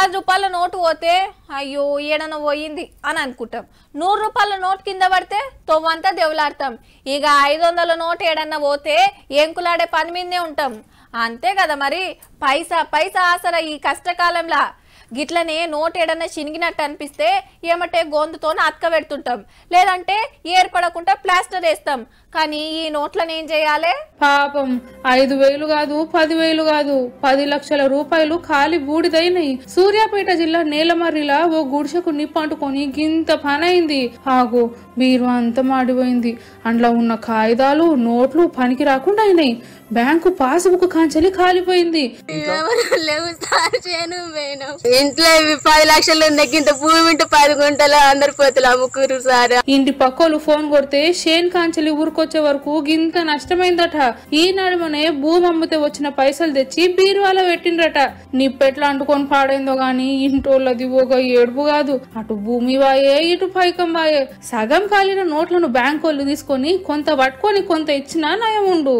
పది రూపాయల నోటు పోతే అయ్యో ఏడన పోయింది అని అనుకుంటాం నూరు రూపాయల నోటు కింద పడితే తొవ్వంతా దెవులాడతాం ఇక ఐదు వందల నోటు ఏడన్నా పోతే ఏంకులాడే పని మీదే ఉంటాం అంతే కదా మరి పైసా పైసా ఆసరా ఈ కష్టకాలంలో గిట్లనే నోట్ ఏడన్నా చినిగినట్టు అనిపిస్తే ఏమంటే అతక పెడుతుంటాం లేదంటే ఏర్పడకుండా ప్లాస్టర్ వేస్తాం కానీ ఈ నోట్లను ఏం చేయాలి పాపం ఐదు వేలు కాదు పదివేలు కాదు పది లక్షల రూపాయలు ఖాళీ బూడిదైనాయి సూర్యాపేట జిల్లా నేలమర్రిలా ఓ గుడిసెకు నిప్పంటుకొని గింత పనైంది ఆగు బీరువా అంతా మాడిపోయింది అందులో ఉన్న కాగితాలు నోట్లు పనికి రాకుండా అయినాయి బ్యాంకు పాస్బుక్ కాంచలి కాలిపోయింది ఇంట్లో పది లక్షలు ఇంత భూమి ఉంటే పది గుంటలు అందరు పోతులు అమ్ముకురు సార్ ఇంటి పక్కోలు ఫోన్ కొడితే షేన్ కాంచెలి ఊరుకొచ్చే వరకు ఇంత నష్టమైందట ఈ నడుమనే భూమి అమ్మితే వచ్చిన పైసలు తెచ్చి బీరువాలో పెట్టిండ్రట నీ అంటుకొని పాడైందో గాని ఇంటోళ్ళది ఒక ఏడుపు కాదు అటు భూమి వాయే ఇటు పైకం వాయే సగం కాలిన నోట్లను బ్యాంకు వాళ్ళు తీసుకొని కొంత పట్టుకొని కొంత ఇచ్చినా నయం ఉండు